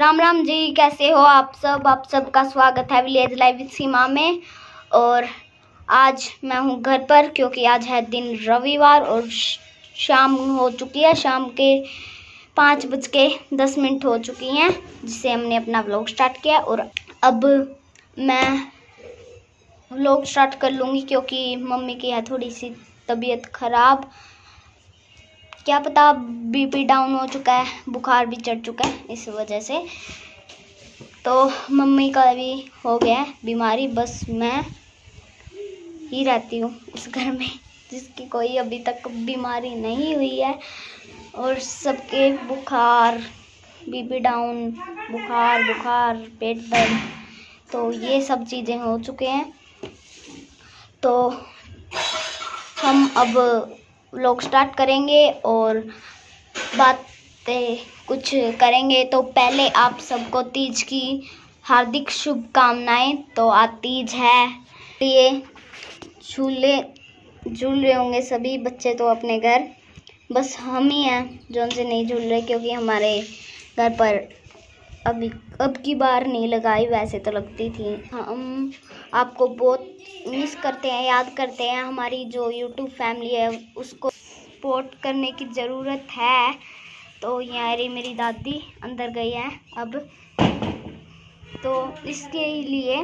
राम राम जी कैसे हो आप सब आप सबका स्वागत है विलेज लाइव सीमा में और आज मैं हूँ घर पर क्योंकि आज है दिन रविवार और शाम हो चुकी है शाम के पाँच बज के दस मिनट हो चुकी हैं जिससे हमने अपना व्लॉग स्टार्ट किया और अब मैं व्लॉग स्टार्ट कर लूँगी क्योंकि मम्मी की है थोड़ी सी तबीयत ख़राब क्या पता बीपी डाउन हो चुका है बुखार भी चढ़ चुका है इस वजह से तो मम्मी का भी हो गया है बीमारी बस मैं ही रहती हूँ इस घर में जिसकी कोई अभी तक बीमारी नहीं हुई है और सबके बुखार बीपी डाउन बुखार बुखार पेट दर्द तो ये सब चीज़ें हो चुके हैं तो हम अब लोग स्टार्ट करेंगे और बातें कुछ करेंगे तो पहले आप सबको तीज की हार्दिक शुभकामनाएं तो आज तीज है लिए झूले झूल रहे होंगे सभी बच्चे तो अपने घर बस हम ही हैं जो उनसे नहीं झूल रहे क्योंकि हमारे घर पर अभी अब की बार नहीं लगाई वैसे तो लगती थी हम आपको बहुत मिस करते हैं याद करते हैं हमारी जो यूट्यूब फैमिली है उसको सपोर्ट करने की ज़रूरत है तो यहाँ अरे मेरी दादी अंदर गई है अब तो इसके लिए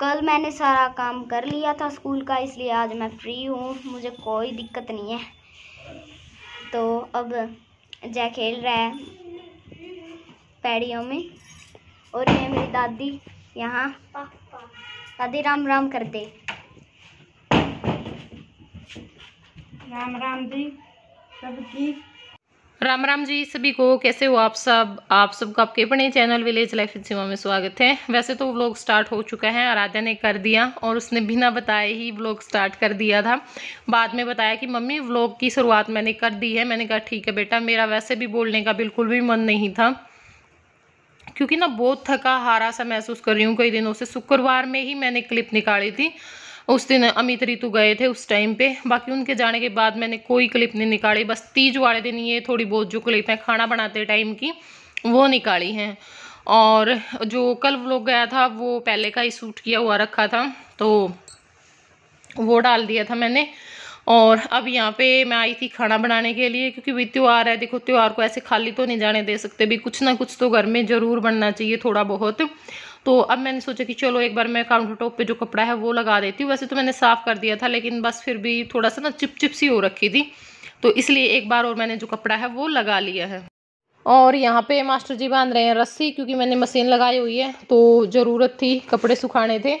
कल मैंने सारा काम कर लिया था स्कूल का इसलिए आज मैं फ्री हूँ मुझे कोई दिक्कत नहीं है तो अब जय खेल रहा है पैड़ियों में और ये मेरी दादी यहाँ दादी राम राम कर दे राम राम जी सबकी राम राम जी सभी को कैसे हो आप सब आप सबको आपके अपने चैनल विलेज लाइफ इन में स्वागत है वैसे तो व्लॉग स्टार्ट हो चुका है आराध्या ने कर दिया और उसने बिना बताए ही व्लॉग स्टार्ट कर दिया था बाद में बताया कि मम्मी व्लॉग की शुरुआत मैंने कर दी है मैंने कहा ठीक है बेटा मेरा वैसे भी बोलने का बिल्कुल भी मन नहीं था क्योंकि ना बहुत थका हारा सा महसूस कर रही हूँ कई दिनों से शुक्रवार में ही मैंने क्लिप निकाली थी उस दिन अमित ऋतु गए थे उस टाइम पे बाकी उनके जाने के बाद मैंने कोई क्लिप नहीं निकाली बस तीज वाले दिन ये थोड़ी बहुत जो क्लिप है खाना बनाते टाइम की वो निकाली हैं और जो कल व्लॉग गया था वो पहले का ही सूट किया हुआ रखा था तो वो डाल दिया था मैंने और अब यहाँ पे मैं आई थी खाना बनाने के लिए क्योंकि भी त्यौहार है देखो त्यौहार को ऐसे खाली तो नहीं जाने दे सकते भी कुछ ना कुछ तो घर में ज़रूर बनना चाहिए थोड़ा बहुत तो अब मैंने सोचा कि चलो एक बार मैं काउंटर टॉप पर जो कपड़ा है वो लगा देती हूँ वैसे तो मैंने साफ़ कर दिया था लेकिन बस फिर भी थोड़ा सा ना चिपचिप सी हो रखी थी तो इसलिए एक बार और मैंने जो कपड़ा है वो लगा लिया है और यहाँ पे मास्टर जी बांध रहे हैं रस्सी क्योंकि मैंने मशीन लगाई हुई है तो ज़रूरत थी कपड़े सुखाने थे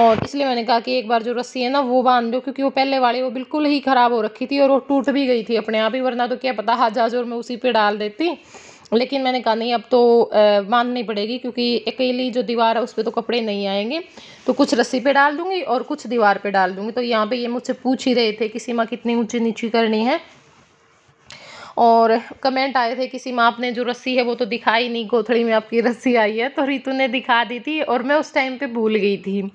और इसलिए मैंने कहा कि एक बार जो रस्सी है ना वो बांध दो क्योंकि वो पहले वाली वो बिल्कुल ही ख़राब हो रखी थी और वो टूट भी गई थी अपने आप ही वरना तो क्या पता हाजाज और मैं उसी पर डाल देती लेकिन मैंने कहा नहीं अब तो बांधनी पड़ेगी क्योंकि अकेली जो दीवार है उस पर तो कपड़े नहीं आएंगे तो कुछ रस्सी पे डाल दूंगी और कुछ दीवार पे डाल दूंगी तो यहाँ पे ये मुझसे पूछ ही रहे थे कि सीमा कितनी ऊंची नीची करनी है और कमेंट आए थे किसी माँ आपने जो रस्सी है वो तो दिखाई नहीं गोथड़ी में आपकी रस्सी आई है तो रितु ने दिखा दी थी और मैं उस टाइम पे भूल गई थी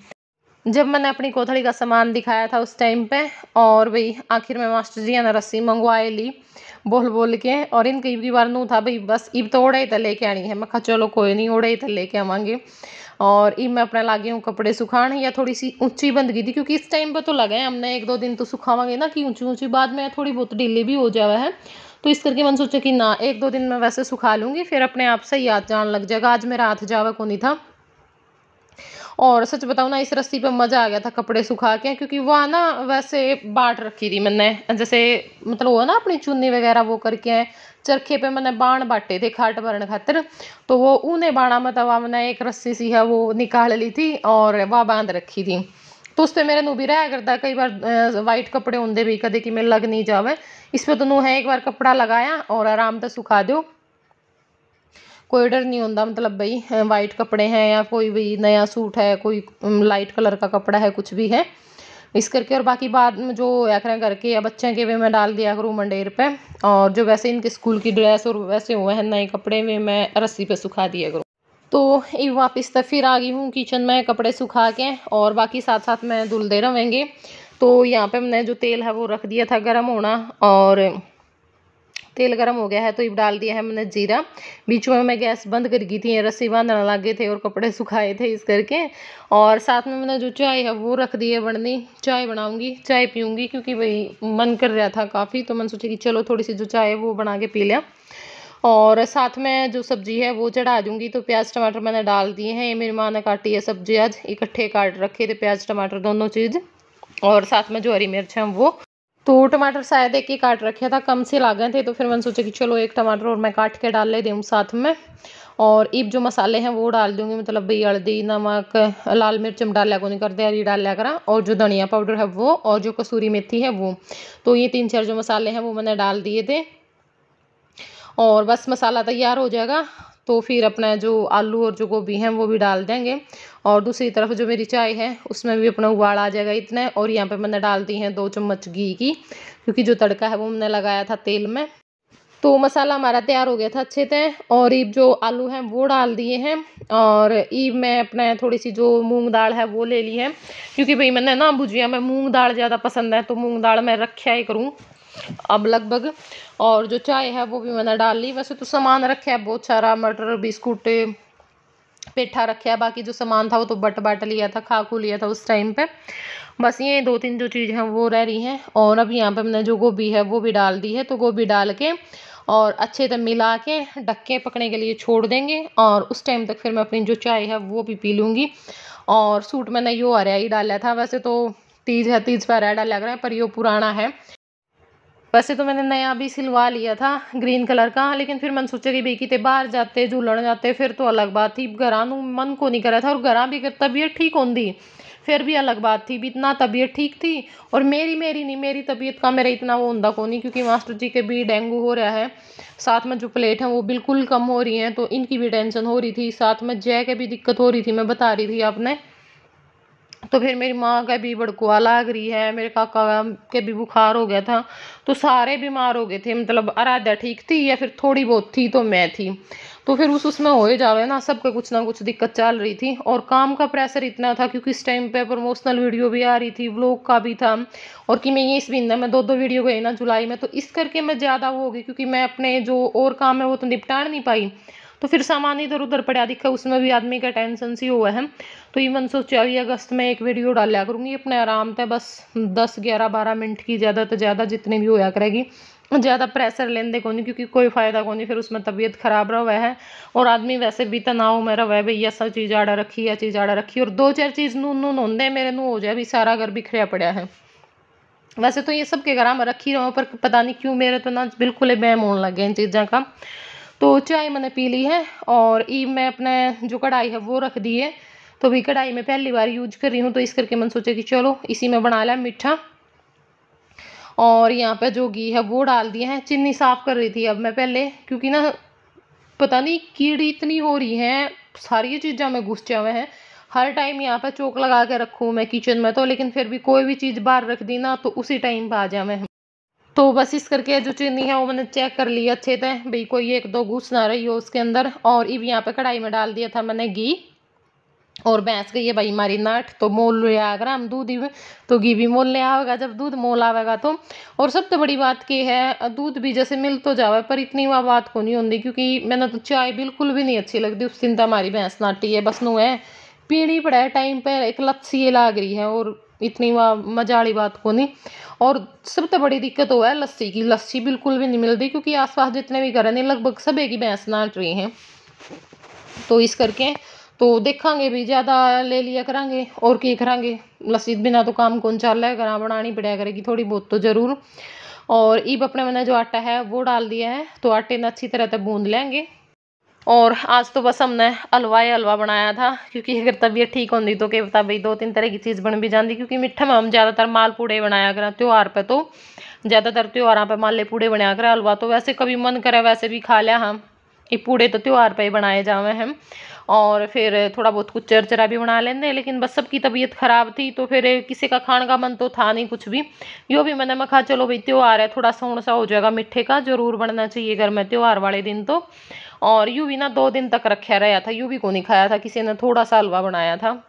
जब मैंने अपनी कोथड़ी का सामान दिखाया था उस टाइम पे और भाई आखिर में मास्टर जी ने रस्सी मंगवाए ली बोल बोल के और इनके कई की बार नू था भाई बस ईब तो ओढ़े ही तो लेके आनी है मैं कहा चलो कोई नहीं ओढ़े ही तो लेके आवागे और इब मैं अपने लागे हूँ कपड़े सुखाने या थोड़ी सी ऊंची बंद गई थी क्योंकि इस टाइम पर तो लगे हमने एक दो दिन तो सुखावांगे ना कि ऊँची ऊँची बाद में थोड़ी बहुत ढीली भी हो जावा है तो इस करके मैंने सोचा कि ना एक दो दिन मैं वैसे सुखा लूँगी फिर अपने आप से याद जान लग जाएगा आज मेरा हाथ जावा को नहीं था और सच बताऊँ ना इस रस्सी पर मज़ा आ गया था कपड़े सुखा के क्योंकि वह ना वैसे बाट रखी थी मैंने जैसे मतलब वो ना अपनी चुन्नी वगैरह वो करके चरखे पे मैंने बाण बांटे थे खाट भरण खातर तो वो ऊने बाणा मतलब मैंने एक रस्सी सी है वो निकाल ली थी और वह बांध रखी थी तो उस पर मेरे नू भी रहा करता कई बार वाइट कपड़े होंगे भी कदे कि मैं लग नहीं जावे इस पर तुम्हें है एक बार कपड़ा लगाया और आराम से सुखा दो कोई डर नहीं होता मतलब भाई वाइट कपड़े हैं या कोई भी नया सूट है कोई लाइट कलर का कपड़ा है कुछ भी है इस करके और बाकी बाद में जो आखिर करके या बच्चे के भी मैं डाल दिया करूँ मंडेर पे और जो वैसे इनके स्कूल की ड्रेस और वैसे हुए हैं नए कपड़े भी मैं रस्सी पे सुखा दिया करूँ तो ये वापस तक तो फिर आ गई हूँ किचन में कपड़े सुखा के और बाकी साथ साथ मैं धुलते रहेंगे तो यहाँ पे मैंने जो तेल है वो रख दिया था गर्म होना और तेल गर्म हो गया है तो ये डाल दिया है मैंने जीरा बीच में मैं गैस बंद कर गई थी रस्सी बांधने गए थे और कपड़े सुखाए थे इस करके और साथ में मैंने जो चाय है वो रख दी है बननी चाय बनाऊंगी चाय पीऊँगी क्योंकि भाई मन कर रहा था काफ़ी तो मैंने सोचा कि चलो थोड़ी सी जो चाय है वो बना के पी लिया और साथ में जो सब्ज़ी है वो चढ़ा दूंगी तो प्याज टमाटर मैंने डाल दिए हैं ये मेरी माँ ने काटी है सब्ज़ी आज इकट्ठे काट रखे थे प्याज टमाटर दोनों चीज़ और साथ में जो हरी मिर्च हैं वो तो टमाटर शायद एक ही काट रखे था कम से गए थे तो फिर मैंने सोचा कि चलो एक टमाटर और मैं काट के डाल ले दूँ साथ में और इब जो मसाले हैं वो डाल दूँगी मतलब भाई हल्दी नमक लाल मिर्च में डाल लिया को नहीं करते हरी डाल लिया करा और जो धनिया पाउडर है वो और जो कसूरी मेथी है वो तो ये तीन चार जो मसाले हैं वो मैंने डाल दिए थे और बस मसाला तैयार हो जाएगा तो फिर अपना जो आलू और जो गोभी हैं वो भी डाल देंगे और दूसरी तरफ जो मेरी चाय है उसमें भी अपना उबाल आ जाएगा इतना और यहाँ पे मैंने डाल दी है दो चम्मच घी की क्योंकि जो तड़का है वो हमने लगाया था तेल में तो मसाला हमारा तैयार हो गया था अच्छे से और ईब जो आलू हैं वो डाल दिए हैं और ईब मैं अपने थोड़ी सी जो मूंग दाल है वो ले ली है क्योंकि भाई मैंने ना भुजिया में मूंग दाल ज़्यादा पसंद है तो मूंग दाल मैं रखा ही करूँ अब लगभग और जो चाय है वो भी मैंने डाल ली वैसे तो सामान रखे है बहुत सारा मटर बिस्कुट पेठा रखे है बाकी जो सामान था वो तो बट बट लिया था खा खू लिया था उस टाइम पे बस ये दो तीन जो चीज़ हैं वो रह रही हैं और अब यहाँ पे मैंने जो गोभी है वो भी डाल दी है तो गोभी डाल के और अच्छे से मिला के ढक्के पकने के लिए छोड़ देंगे और उस टाइम तक फिर मैं अपनी जो चाय है वो भी पी लूँगी और सूट मैंने यो हरिया ही डाला था वैसे तो तीज है तीज पर हरिया डाला रहा है पर यो पुराना है वैसे तो मैंने नया भी सिलवा लिया था ग्रीन कलर का लेकिन फिर मन सोचा कि भाई कितने बाहर जाते झूलण जाते फिर तो अलग बात थी घर मन को नहीं करा था और घर भी तबीयत ठीक होंगी फिर भी अलग बात थी भी इतना तबीयत ठीक थी और मेरी मेरी नहीं मेरी तबीयत का मेरा इतना वो होंदा को नहीं क्योंकि मास्टर जी के भी डेंगू हो रहा है साथ में जो प्लेट हैं वो बिल्कुल कम हो रही हैं तो इनकी भी टेंशन हो रही थी साथ में जय के भी दिक्कत हो रही थी मैं बता रही थी आपने तो फिर मेरी माँ का भी बड़कुआ लाग रही है मेरे काका के भी बुखार हो गया था तो सारे बीमार हो गए थे मतलब आराध्या ठीक थी या फिर थोड़ी बहुत थी तो मैं थी तो फिर उस उसमें हो ही जावे ना सबका कुछ ना कुछ दिक्कत चल रही थी और काम का प्रेशर इतना था क्योंकि इस टाइम पे प्रमोशनल वीडियो भी आ रही थी व्लॉग का भी था और कि मैं ये इस बिंदा में दो दो वीडियो गई ना जुलाई में तो इस करके मैं ज़्यादा वो होगी क्योंकि मैं अपने जो और काम है वो तो निपटा नहीं पाई तो फिर सामान इधर उधर पड़ा दिखा उसमें भी आदमी का टेंशन सी हुआ है तो इवन सो चौबीस अगस्त में एक वीडियो डाल लिया करूँगी अपने आराम से बस दस ग्यारह बारह मिनट की ज़्यादा तो ज़्यादा जितनी भी होया करेगी ज़्यादा प्रेशर लेंदे को नहीं क्योंकि कोई फ़ायदा को नहीं फिर उसमें तबीयत ख़राब रहा है और आदमी वैसे भी तनाव में रहा है भाई सब चीज़ आड़ा रखी या चीज़ आड़ा रखी और दो चार चीज़ नू नू होंगे मेरे नू हो जाए भी सारा घर बिखरिया पड़ा है वैसे तो ये सब के घर में रखी रहा हूँ पर पता नहीं क्यों मेरे तो ना बिल्कुल ही होने होने गए इन चीज़ों का तो चाय मैंने पी ली है और ई मैं अपने जो कढ़ाई है वो रख दी है तो भी कढ़ाई में पहली बार यूज कर रही हूँ तो इस करके मैंने सोचा कि चलो इसी में बना लिया मीठा और यहाँ पे जो घी है वो डाल दिया है चीनी साफ़ कर रही थी अब मैं पहले क्योंकि ना पता नहीं कीड़ी इतनी हो रही है सारी चीज़ें में घुस हुए हैं हर टाइम यहाँ पे चौक लगा के रखूँ मैं किचन में तो लेकिन फिर भी कोई भी चीज़ बाहर रख दी ना तो उसी टाइम पर आ जाए तो बस इस करके जो चीनी है वो मैंने चेक कर लिया अच्छे से भाई कोई एक दो घूस ना रही हो उसके अंदर और इब यहाँ पे कढ़ाई में डाल दिया था मैंने घी और भैंस गई है भाई हमारी नाट तो मोल ले आ हम दूध ही तो घी भी मोल ले आवेगा जब दूध मोल आवेगा तो और सबसे बड़ी बात की है दूध भी जैसे मिल तो जावे पर इतनी वह बात को नहीं होती क्योंकि मैंने तो चाय बिल्कुल भी नहीं अच्छी लगती उस दिन तो हमारी भैंस नाटी है बस नू है पीनी पड़ा है टाइम पर एक लपसी लाग रही है और इतनी मज़ा वाली बात को नहीं और सब तो बड़ी दिक्कत हो है लस्सी की लस्सी बिल्कुल भी नहीं मिलती क्योंकि आसपास जितने भी घर ने लगभग सभी की भैंस नाट रही हैं तो इस करके तो देखा भी ज़्यादा ले लिया करा और की करा लस्सी बिना तो काम कौन चल रहा है करा बनानी पड़ा करेगी थोड़ी बहुत तो ज़रूर और ईब अपने मैंने जो आटा है वो डाल दिया है तो आटे ने अच्छी तरह से बूंद लेंगे और आज तो बस हमने हलवा ही हलवा बनाया था क्योंकि अगर तबीयत ठीक होती तो के पता भाई दो तीन तरह की चीज़ बन भी जाती क्योंकि मिठा में हम ज़्यादातर मालपूड़े बनाया करें त्यौहार पे तो ज़्यादातर त्यौहार पे माले पूड़े बनाया करें हलवा तो वैसे कभी मन करे वैसे भी खा लिया हम ये पूड़े तो त्यौहार पर ही बनाए जावे हम और फिर थोड़ा बहुत कुछ चरचरा भी बना लेंगे लेकिन बस सबकी तबीयत ख़राब थी तो फिर किसी का खाने का मन तो था नहीं कुछ भी यो भी मैंने मैं कहा चलो भाई त्यौहार है थोड़ा सोन सा हो जाएगा मिठे का ज़रूर बनना चाहिए घर में त्यौहार वाले दिन तो और यू भी ना दो दिन तक रखा रहा था यू भी को नहीं खाया था किसी ने थोड़ा सा हलवा बनाया था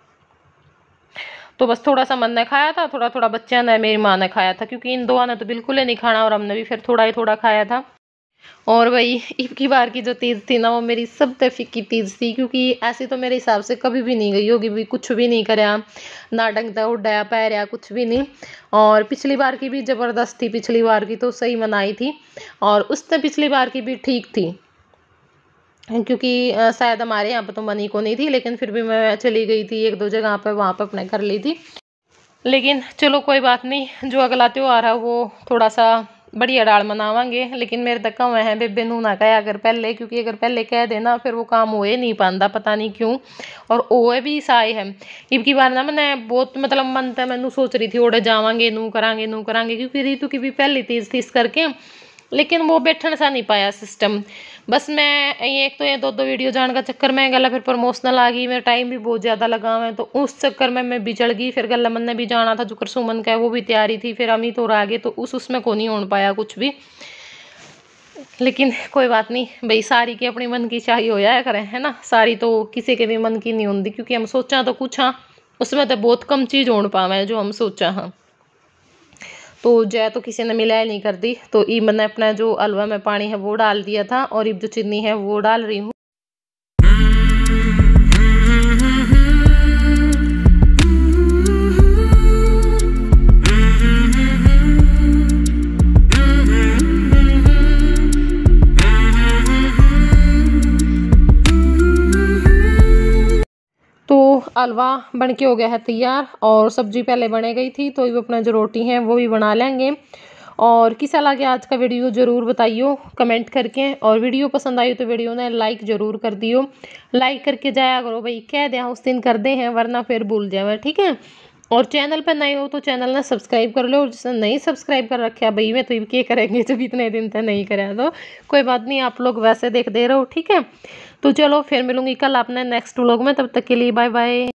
तो बस थोड़ा सा मन ने खाया था थोड़ा थोड़ा बच्चा ने मेरी माँ ने खाया था क्योंकि इन दो ने तो बिल्कुल ही नहीं खाना और हमने भी फिर थोड़ा ही थोड़ा खाया था और वही की बार की जो तीज थी ना वो मेरी सब तरफी की तीज थी क्योंकि ऐसी तो मेरे हिसाब से कभी भी नहीं गई होगी भी कुछ भी नहीं कराया ना डंगता उड्डाया पैरया कुछ भी नहीं और पिछली बार की भी ज़बरदस्त थी पिछली बार की तो सही मनाई थी और उसने पिछली बार की भी ठीक थी क्योंकि शायद हमारे यहाँ पर तो मनी को नहीं थी लेकिन फिर भी मैं चली गई थी एक दो जगह पर वहाँ पर अपने कर ली थी लेकिन चलो कोई बात नहीं जो अगला त्यौहार है वो थोड़ा सा बढ़िया डाल मनावांगे लेकिन मेरे तक का वह बेबे नू ना कहे अगर पहले क्योंकि अगर पहले कह देना फिर वो काम होए नहीं पाता पता नहीं क्यों और ओए भी साए है इबकी बार ना मैंने बहुत मतलब मन तो मैं सोच रही थी ओड़े जावांगे नू करांगे नू करांगे क्योंकि रीतु की भी पहली तीज थी इस करके लेकिन वो बैठन सा नहीं पाया सिस्टम बस मैं ये एक तो ये दो दो वीडियो जान का चक्कर में गला फिर प्रमोशनल आ गई मेरा टाइम भी बहुत ज़्यादा लगा हुआ है तो उस चक्कर में मैं बिछड़ गई फिर गला मन ने भी जाना था जो सुमन का वो भी तैयारी थी फिर अमित और आ गए तो उस उसमें को नहीं हो पाया कुछ भी लेकिन कोई बात नहीं भाई सारी की अपने मन की चाहिए हो जाया करें है ना सारी तो किसी के भी मन की नहीं होती क्योंकि हम सोचा तो कुछ हाँ उसमें तो बहुत कम चीज़ पावा है जो हम सोचा हाँ तो जय तो किसी ने मिलाया नहीं कर दी तो ई मैंने अपना जो हलवा में पानी है वो डाल दिया था और ईब जो चीनी है वो डाल रही हूँ हलवा बन के हो गया है तैयार और सब्जी पहले बने गई थी तो ये अपना जो रोटी है वो भी बना लेंगे और किसा लगे आज का वीडियो ज़रूर बताइयो कमेंट करके और वीडियो पसंद आई तो वीडियो ने लाइक ज़रूर कर दियो लाइक करके जाया करो भाई कह दें हाँ उस दिन कर दे हैं वरना फिर भूल जाए ठीक है और चैनल पर नए हो तो चैनल ना सब्सक्राइब कर लो और जिसने नहीं सब्सक्राइब कर रखे भाई मैं तो क्या करेंगे जब इतने दिन तक नहीं करा तो कोई बात नहीं आप लोग वैसे देख दे रहे हो ठीक है तो चलो फिर मिलूंगी कल आपने नेक्स्ट व्लॉग में तब तक के लिए बाय बाय